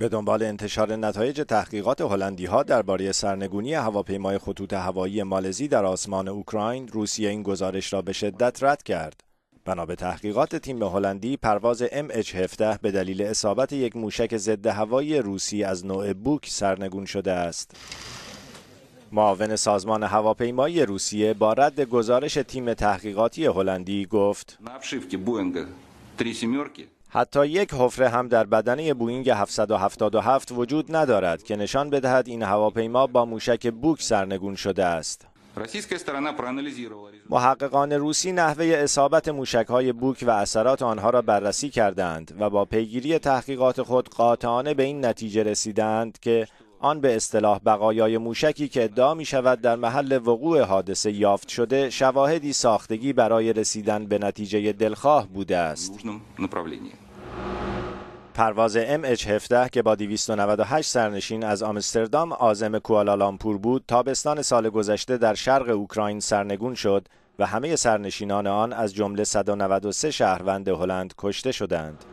به دنبال انتشار نتایج تحقیقات هلندی ها درباره سرنگونی هواپیمای خطوط هوایی مالزی در آسمان اوکراین، روسیه این گزارش را به شدت رد کرد. بنا به تحقیقات تیم هلندی پرواز MH17 به دلیل اصابت یک موشک ضد هوایی روسی از نوع بوک سرنگون شده است. معاون سازمان هواپیمایی روسیه با رد گزارش تیم تحقیقاتی هلندی گفت: حتی یک حفره هم در بدنه بوینگ 777 وجود ندارد که نشان بدهد این هواپیما با موشک بوک سرنگون شده است. محققان روسی نحوه اصابت موشک های بوک و اثرات آنها را بررسی کردند و با پیگیری تحقیقات خود قاطعانه به این نتیجه رسیدند که آن به اصطلاح بقایای موشکی که ادعا می شود در محل وقوع حادثه یافت شده شواهدی ساختگی برای رسیدن به نتیجه دلخواه بوده است. پرواز MH17 که با 298 سرنشین از آمستردام عازم کوالالامپور بود تابستان سال گذشته در شرق اوکراین سرنگون شد و همه سرنشینان آن از جمله 193 شهروند هلند کشته شدند.